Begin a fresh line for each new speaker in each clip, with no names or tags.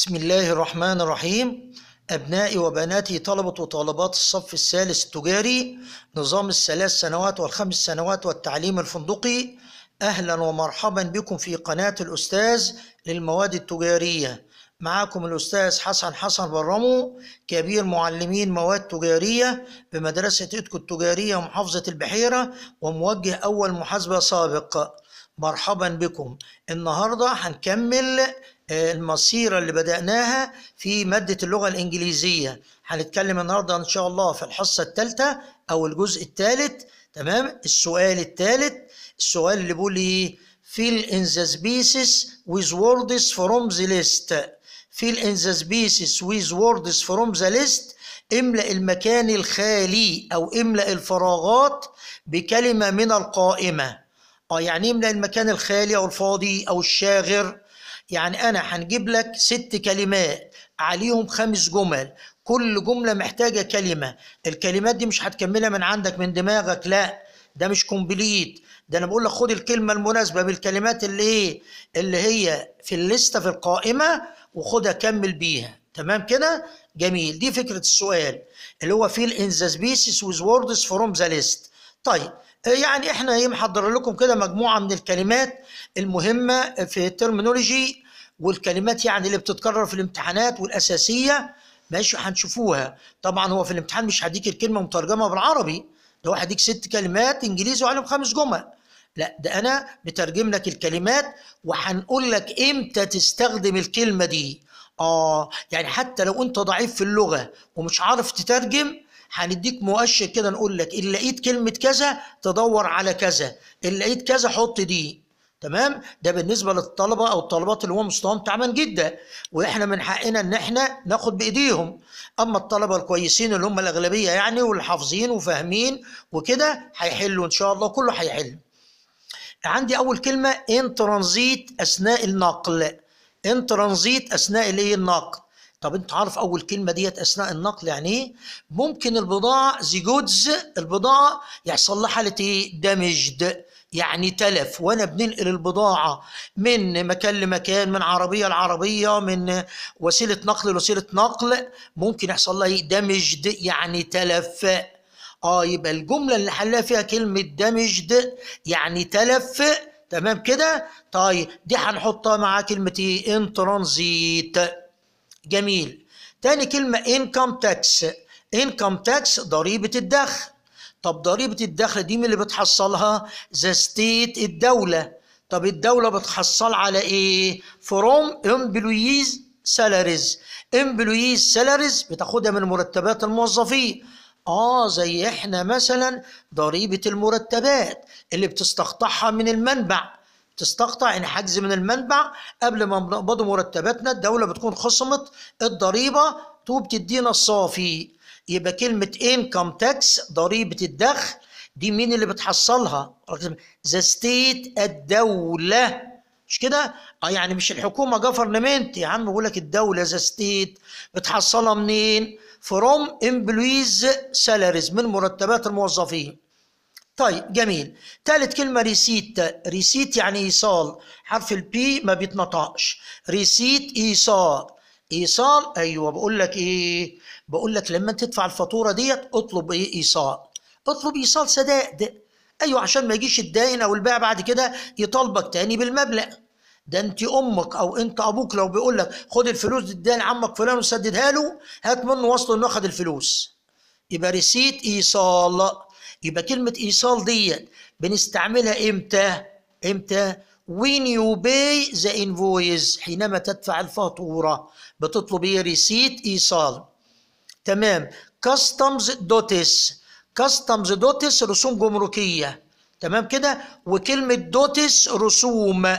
بسم الله الرحمن الرحيم أبنائي وبناتي طلبة وطالبات الصف الثالث التجاري نظام الثلاث سنوات والخمس سنوات والتعليم الفندقي أهلا ومرحبا بكم في قناة الأستاذ للمواد التجارية معاكم الأستاذ حسن حسن برمو كبير معلمين مواد تجارية بمدرسة إدكو التجارية محافظة البحيرة وموجه أول محاسبة سابق مرحبا بكم النهاردة هنكمل المسيرة اللي بدأناها في مادة اللغة الإنجليزية هنتكلم النهاردة إن شاء الله في الحصة الثالثة أو الجزء الثالث تمام السؤال الثالث السؤال اللي بيقول إيه fill in the spaces with words from the list fill in the spaces with words from the list املأ المكان الخالي أو املأ الفراغات بكلمة من القائمة اه يعني املأ المكان الخالي أو الفاضي أو الشاغر يعني أنا هنجيب لك ست كلمات عليهم خمس جمل كل جملة محتاجة كلمة الكلمات دي مش هتكملها من عندك من دماغك لا ده مش كومبليت ده انا بقول لك خد الكلمه المناسبه بالكلمات اللي ايه اللي هي في الليسته في القائمه وخدها كمل بيها تمام كده جميل دي فكره السؤال اللي هو في الانزاز بيسز ويز ووردز فروم ذا ليست طيب يعني احنا ايه محضر لكم كده مجموعه من الكلمات المهمه في الترمينولوجي والكلمات يعني اللي بتتكرر في الامتحانات والاساسيه ماشي هنشوفوها طبعا هو في الامتحان مش هديك الكلمه مترجمه بالعربي ده هو هديك ست كلمات انجليزي وعلم خمس جمل لا ده انا بترجم لك الكلمات وهنقول لك امتى تستخدم الكلمه دي اه يعني حتى لو انت ضعيف في اللغه ومش عارف تترجم هنديك مؤشر كده نقول لك ان لقيت كلمه كذا تدور على كذا ان لقيت كذا حط دي تمام ده بالنسبه للطلبه او الطلبات اللي هو مستواهم تعبان جدا واحنا من حقنا ان احنا ناخد بايديهم اما الطلبه الكويسين اللي هم الاغلبيه يعني واللي حافظين وفاهمين وكده هيحلوا ان شاء الله كله هيحل عندي اول كلمه ان ترانزيت اثناء النقل ان ترانزيت اثناء الايه النقل طب انت عارف اول كلمه ديت اثناء النقل يعني ايه ممكن البضاعه زي جودز البضاعه يحصل لها حاله ايه دامجد يعني تلف وانا بننقل البضاعه من مكان لمكان من عربيه لعربيه من وسيله نقل لوسيله نقل ممكن يحصل لها ايه دامجد يعني تلف اه يبقى الجمله اللي حلها فيها كلمه دامجد يعني تلف تمام كده طيب دي هنحطها مع كلمه ايه ان ترانزيت جميل تاني كلمة income tax income tax ضريبة الدخل طب ضريبة الدخل دي من اللي بتحصلها ذا ستيت الدولة طب الدولة بتحصل على ايه from employees salaries employees salaries بتاخدها من مرتبات الموظفين اه زي احنا مثلا ضريبة المرتبات اللي بتستقطعها من المنبع تستقطع يعني حجز من المنبع قبل ما بنقبضوا مرتباتنا الدوله بتكون خصمت الضريبه وبتدينا الصافي يبقى كلمه انكم تاكس ضريبه الدخل دي مين اللي بتحصلها ذا ستيت الدوله مش كده اه يعني مش الحكومه جفرنمنت يا عم بقول لك الدوله ذا ستيت بتحصلها منين فروم امبلويز سالاريز من مرتبات الموظفين طيب جميل ثالث كلمة ريسيت ريسيت يعني إيصال حرف البي ما بيتنطقش ريسيت إيصال إيصال أيوه بقول لك إيه بقول لك لما تدفع الفاتورة ديت اطلب إيه إيصال اطلب إيصال سداد أيوه عشان ما يجيش الدائن أو البائع بعد كده يطالبك تاني بالمبلغ ده انت امك او انت ابوك لو بيقول لك خد الفلوس دي اديها لعمك فلان وسددها له هات منه وصله انه اخد الفلوس يبقى ريسيت ايصال يبقى كلمه ايصال ديت بنستعملها امتى امتى when you pay the invoice حينما تدفع الفاتوره بتطلب ايه ريسيت ايصال تمام كاستمز دوتس كاستمز دوتس رسوم جمركيه تمام كده وكلمه دوتس رسوم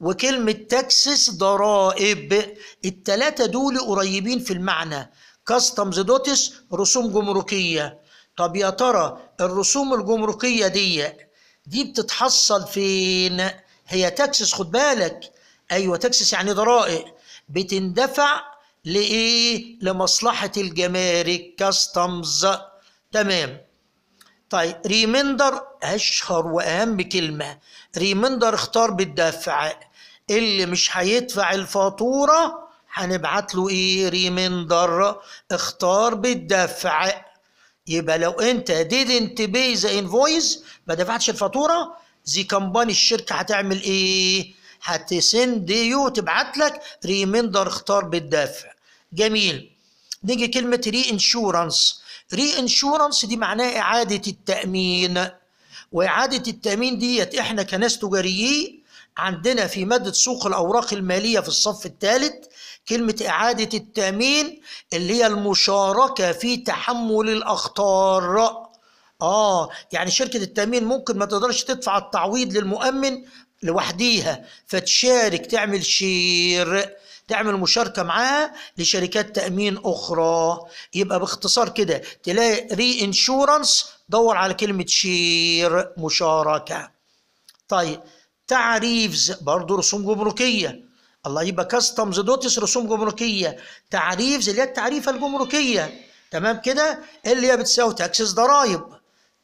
وكلمه تاكسس ضرائب التلاته دول قريبين في المعنى كاستمز دوتس رسوم جمركيه طب يا ترى الرسوم الجمركية دي دي بتتحصل فين هي تاكسس خد بالك ايوه تاكسس يعني ضرائب بتندفع لايه لمصلحة الجمارك كاستمز تمام طيب ريمندر اشهر واهم كلمة ريمندر اختار بالدفع اللي مش هيدفع الفاتورة هنبعت له ايه ريمندر اختار بالدفع يبقى لو انت didn't pay the invoice ما دفعتش الفاتوره ذي كمباني الشركه هتعمل ايه؟ هتسند يو تبعت لك ريميندر اختار بالدفع. جميل. نيجي كلمه ري انشورنس. ري انشورنس دي معناها اعاده التامين. واعاده التامين ديت احنا كناس تجاريين عندنا في ماده سوق الاوراق الماليه في الصف الثالث كلمة إعادة التأمين اللي هي المشاركة في تحمل الأخطار آه يعني شركة التأمين ممكن ما تقدرش تدفع التعويض للمؤمن لوحديها فتشارك تعمل شير تعمل مشاركه معاها لشركات تامين اخرى يبقى باختصار كده تلاقي ري انشورنس دور على كلمه شير مشاركه طيب تعريفز برضه رسوم جمركيه الله يبقى كاستمز دوتس رسوم جمركيه تعريف زي اللي هي التعريفه الجمركيه تمام كده اللي هي بتساوي تاكسس ضرايب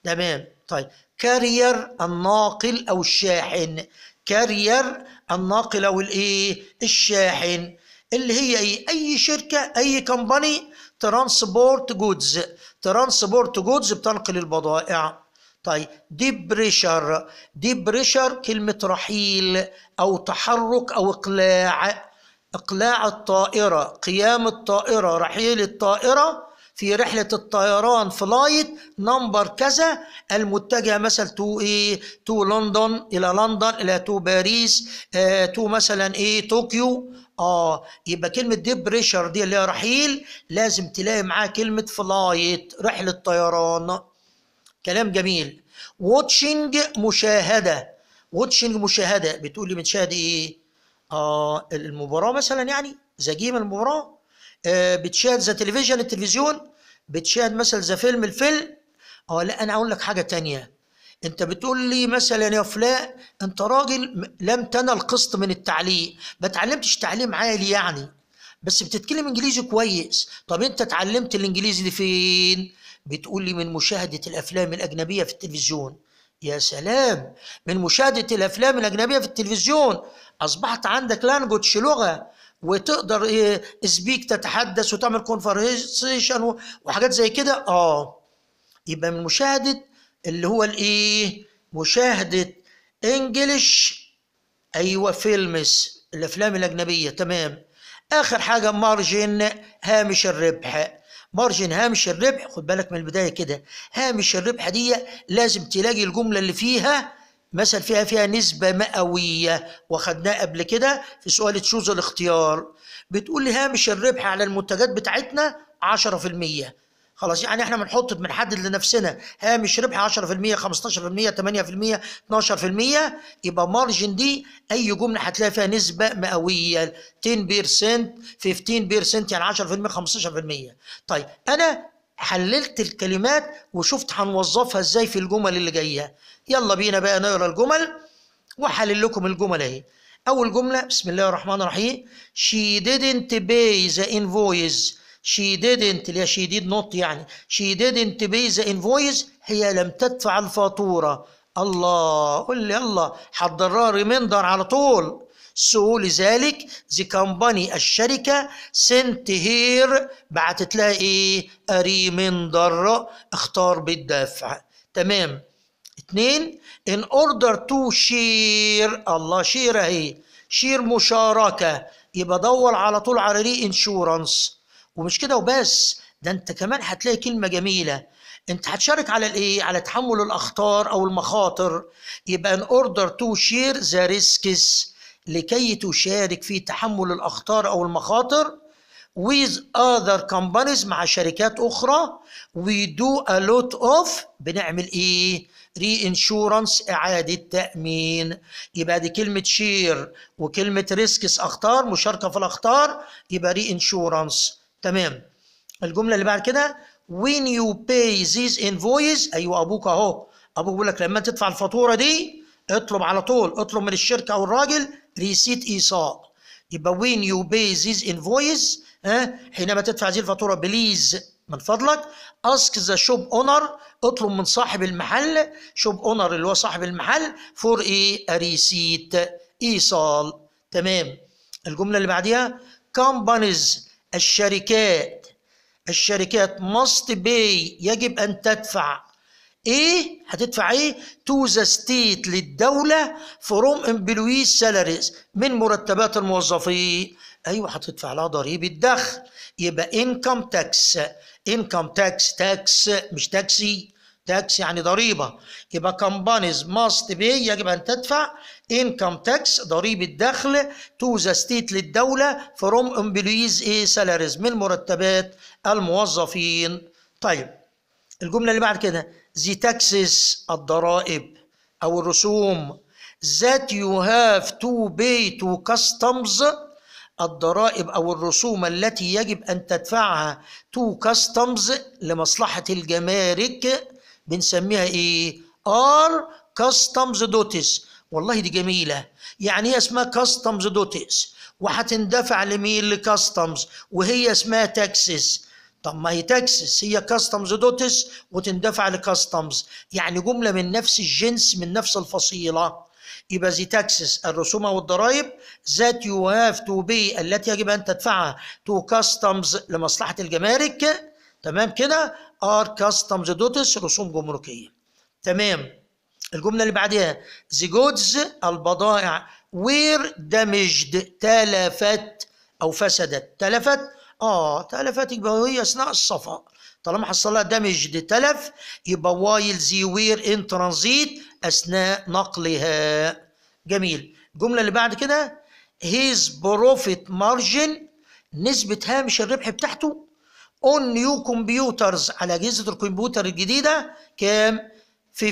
تمام طيب كارير الناقل او الشاحن كارير الناقل او الايه الشاحن اللي هي ايه اي شركه اي كمباني ترانسبورت جودز ترانسبورت جودز بتنقل البضائع طيب ديب بريشر ديب بريشر كلمة رحيل أو تحرك أو إقلاع إقلاع الطائرة قيام الطائرة رحيل الطائرة في رحلة الطيران فلايت نمبر كذا المتجهة مثلا تو إيه تو لندن إلى لندن إلى تو باريس آه تو مثلا إيه طوكيو آه يبقى كلمة ديب بريشر دي اللي هي رحيل لازم تلاقي معاها كلمة فلايت رحلة طيران كلام جميل واتشنج مشاهده واتشنج مشاهده بتقول لي بتشاهد ايه اه المباراه مثلا يعني ذا جيم المباراه آه بتشاهد ذا تلفزيون التلفزيون بتشاهد مثلا ذا فيلم الفيلم اه لا انا اقول لك حاجه تانية انت بتقول لي مثلا يا فلان انت راجل لم تنل قسط من التعليم ما اتعلمتش تعليم عالي يعني بس بتتكلم انجليزي كويس طب انت اتعلمت الانجليزي دي فين بتقول لي من مشاهدة الأفلام الأجنبية في التلفزيون يا سلام من مشاهدة الأفلام الأجنبية في التلفزيون أصبحت عندك لانجوج لغة وتقدر سبيك إيه، تتحدث وتعمل كونفرسيشن وحاجات زي كده اه يبقى من مشاهدة اللي هو الايه مشاهدة انجلش ايوه فيلمس الافلام الاجنبية تمام اخر حاجة مارجن هامش الربح مارجن هامش الربح خد بالك من البدايه كده هامش الربح دي لازم تلاقي الجمله اللي فيها مثل فيها فيها نسبه مئويه واخدناه قبل كده في سؤال تشوز الاختيار بتقول لي هامش الربح على المنتجات بتاعتنا 10% خلاص يعني احنا بنحط بنحدد لنفسنا هامش ربح 10% 15% 8% 12% يبقى مارجن دي اي جمله هتلاقي فيها نسبه مئويه 10% 15% يعني 10% 15% طيب انا حللت الكلمات وشفت هنوظفها ازاي في الجمل اللي جايه يلا بينا بقى نقرا الجمل واحلل لكم الجمل اهي اول جمله بسم الله الرحمن الرحيم she didn't pay the invoice she didn't اللي هي she did not يعني she didn't pay the invoice هي لم تدفع الفاتورة الله قول لي الله حضرها ريميندر على طول سو لذلك the company الشركة sent here بعتت لها ايه ريميندر اختار بالدفع تمام اتنين in order to share الله شير اهي شير مشاركة يبقى دور على طول على ري انشورنس ومش كده وبس ده انت كمان هتلاقي كلمه جميله انت هتشارك على الايه على تحمل الاخطار او المخاطر يبقى ان اوردر تو شير ذا ريسكس لكي تشارك في تحمل الاخطار او المخاطر with other companies مع شركات اخرى we do a lot of بنعمل ايه reinsurance اعاده تامين يبقى دي كلمه شير وكلمه ريسكس اخطار مشاركه في الاخطار يبقى reinsurance تمام الجمله اللي بعد كده when you pay these invoice ايوه ابوك اهو ابوك بيقول لك لما تدفع الفاتوره دي اطلب على طول اطلب من الشركه او الراجل ريسيت ايصال يبقى when you pay these invoice ها حينما تدفع هذه الفاتوره بليز من فضلك اسك ذا شوب اونر اطلب من صاحب المحل شوب اونر اللي هو صاحب المحل فور ايه ريسيت ايصال تمام الجمله اللي بعديها companies الشركات الشركات must pay يجب أن تدفع ايه هتدفع ايه تو ذا ستيت للدوله فروم امبلويز سالاريز من مرتبات الموظفين ايوه هتدفع لها ضريبه دخل يبقى انكم تاكس انكم تاكس تاكس مش تاكسي تاكس يعني ضريبه يبقى كمبانيز ماست بي يجب ان تدفع income tax ضريبه دخل تو ذا ستيت للدوله from employees إيه؟ salaries من مرتبات الموظفين طيب الجمله اللي بعد كده the taxes الضرائب او الرسوم that you have to pay to customs الضرائب أو الرسوم التي يجب أن تدفعها تو كاستمز لمصلحة الجمارك بنسميها ايه ار كاستمز دوتس والله دي جميله يعني هي اسمها كاستمز دوتس وهتندفع لمين لكاستمز وهي اسمها تاكسس طب ما هي تاكسس هي كاستمز دوتس وتندفع لكاستمز يعني جمله من نفس الجنس من نفس الفصيله يبقى زي تاكسس الرسوم والضرائب ذات يو هاف تو بي التي يجب ان تدفعها تو كاستمز لمصلحه الجمارك تمام كده ار كاستمز دوتس رسوم جمركيه تمام الجمله اللي بعدها ذا جودز البضائع وير دامجد تلفت او فسدت تلفت اه تلفت يبقى هي اثناء الصفاء طالما حصل لها دامج تلف يبقى وايل زي وير ان ترانزيت اثناء نقلها جميل الجمله اللي بعد كده هيز بروفيت مارجن نسبه هامش الربح بتاعته اون نيو كمبيوترز على اجهزه الكمبيوتر الجديده كام 15% 15%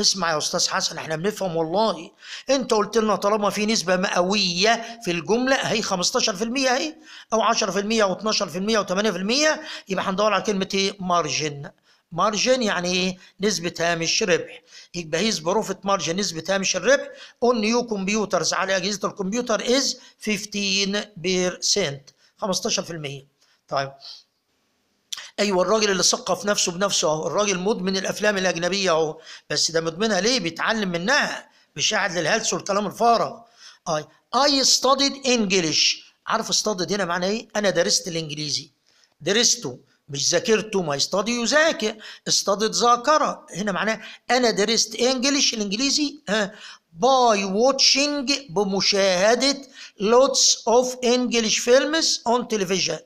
اسمع يا استاذ حسن احنا بنفهم والله انت قلت لنا طالما في نسبه مئويه في الجمله اهي 15% اهي او 10% او 12% او 8% يبقى هندور على كلمه ايه مارجن مارجن يعني ايه نسبه هامش ربح يبقى هيز بروفيت مارجن نسبه هامش الربح اون نيو كمبيوترز على اجهزه الكمبيوتر از 15% 15% طيب ايوه الراجل اللي ثقف نفسه بنفسه اهو الراجل مدمن الافلام الاجنبيه اهو بس ده مدمنها ليه بيتعلم منها مش قاعد للهلس والكلام الفارغ اي اي ستاديد انجلش عارف ستاديد هنا معناه ايه انا درست الانجليزي درسته مش ذاكرته ما يستادي يذاكر استدد ذاكره هنا معناه انا درست انجلش الانجليزي باي واتشنج بمشاهدة لوتس اوف انجلش فيلمز اون تلفزيون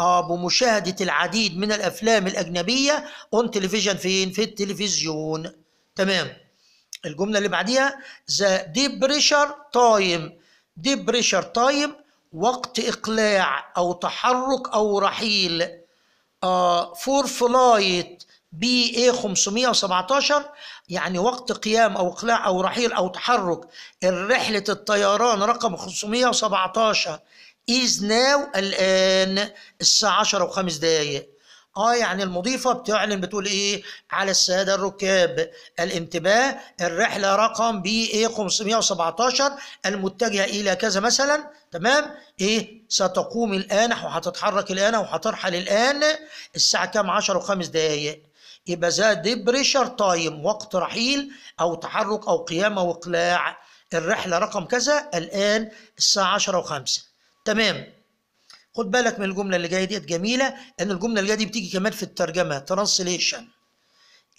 اه بمشاهدة العديد من الافلام الاجنبية اون تلفزيون فين في التلفزيون تمام الجملة اللي بعديها ذا ديب بريشر تايم ديب بريشر تايم وقت اقلاع او تحرك او رحيل آه فور فلايت بي اي 517 يعني وقت قيام او اقلاع او رحيل او تحرك رحله الطيران رقم 517 از ناو الان الساعه 10 و5 دقائق اه يعني المضيفه بتعلن بتقول ايه على الساده الركاب الانتباه الرحله رقم بي اي 517 المتجهه الى كذا مثلا تمام ايه ستقوم الان وهتتحرك الان وهترحل الان الساعه كام 10 و5 دقائق يبقى ذا ديبريشر تايم وقت رحيل او تحرك او قيامه واقلاع الرحله رقم كذا الان الساعه 10 و5 تمام خد بالك من الجمله اللي جايه ديت جميله ان الجمله اللي جايه دي بتيجي كمان في الترجمه ترانسليشن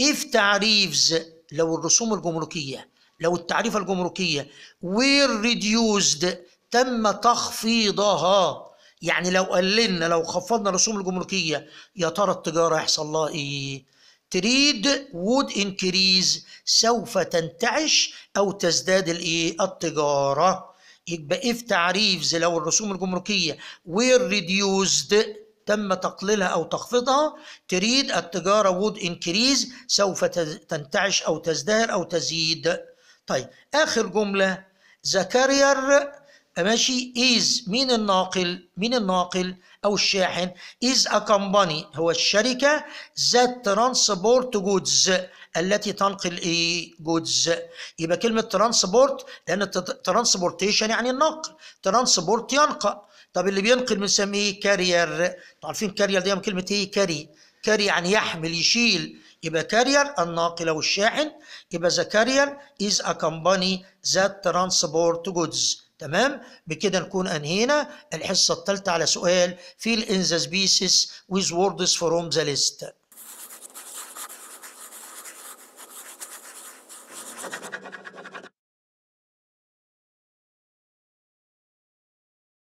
اف تعريفز لو الرسوم الجمركيه لو التعريفه الجمركيه وير ريديوزد تم تخفيضها يعني لو قللنا لو خفضنا الرسوم الجمركيه يا ترى التجاره يحصل لها ايه؟ تريد وود انكريز سوف تنتعش او تزداد الايه التجاره يبقى اف تعريفز لو الرسوم الجمركيه وير ريديوزد تم تقليلها او تخفيضها تريد التجاره وود انكريز سوف تنتعش او تزدهر او تزيد طيب اخر جمله ذا كارير ماشي از مين الناقل مين الناقل أو الشاحن از ا كومباني هو الشركة ذات ترانسبورت جودز التي تنقل إيه جودز يبقى كلمة ترانسبورت لأن ترانسبورتيشن يعني النقل ترانسبورت ينقل طب اللي بينقل بنسميه كارير عارفين كارير دي كلمة إيه كاري كاري يعني يحمل يشيل يبقى كارير الناقل أو الشاحن يبقى ذا كارير از ا كومباني ذات ترانسبورت جودز تمام بكده نكون انهينا الحصه الثالثه على سؤال في in the spaces with words from the list